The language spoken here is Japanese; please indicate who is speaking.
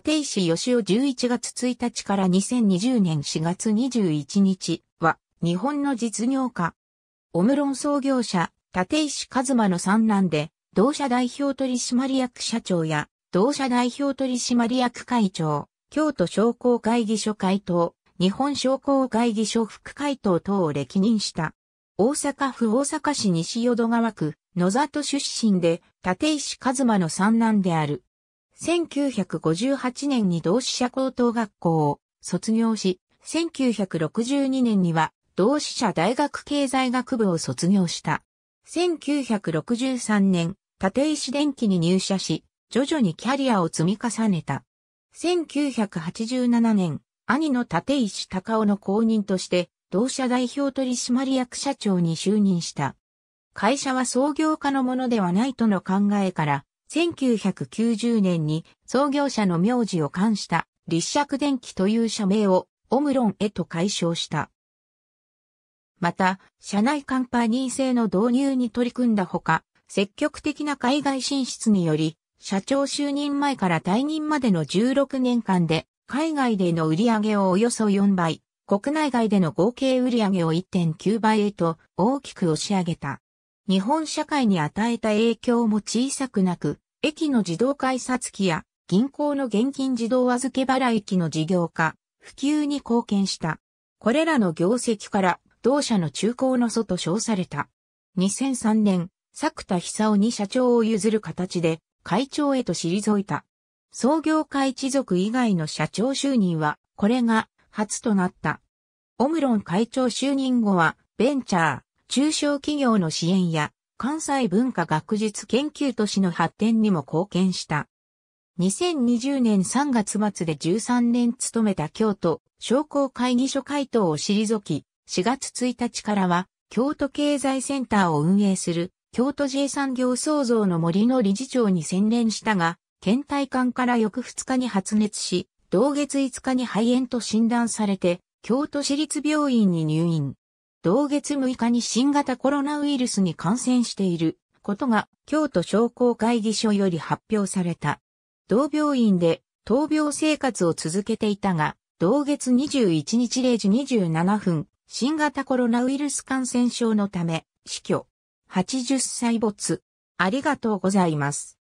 Speaker 1: 立石義雄11月1日から2020年4月21日は、日本の実業家。オムロン創業者、立石和馬の三男で、同社代表取締役社長や、同社代表取締役会長、京都商工会議所会頭、日本商工会議所副会頭等を歴任した。大阪府大阪市西淀川区、野里出身で、立石和馬の三男である。1958年に同志社高等学校を卒業し、1962年には同志社大学経済学部を卒業した。1963年、立石電機に入社し、徐々にキャリアを積み重ねた。1987年、兄の立石隆夫の後任として、同社代表取締役社長に就任した。会社は創業家のものではないとの考えから、1990年に創業者の名字を冠した立石電機という社名をオムロンへと解消した。また、社内カンパニー制の導入に取り組んだほか、積極的な海外進出により、社長就任前から退任までの16年間で、海外での売り上げをおよそ4倍、国内外での合計売り上げを1.9倍へと大きく押し上げた。日本社会に与えた影響も小さくなく、駅の自動改札機や銀行の現金自動預け払い機の事業化、普及に貢献した。これらの業績から同社の中高の祖と称された。2003年、作田久夫に社長を譲る形で会長へと退いた。創業家一族以外の社長就任はこれが初となった。オムロン会長就任後はベンチャー、中小企業の支援や関西文化学術研究都市の発展にも貢献した。2020年3月末で13年務めた京都商工会議所会頭を退き、4月1日からは京都経済センターを運営する京都 J 産業創造の森の理事長に専念したが、倦体感から翌2日に発熱し、同月5日に肺炎と診断されて、京都市立病院に入院。同月6日に新型コロナウイルスに感染していることが京都商工会議所より発表された。同病院で闘病生活を続けていたが、同月21日0時27分、新型コロナウイルス感染症のため死去。80歳没。ありがとうございます。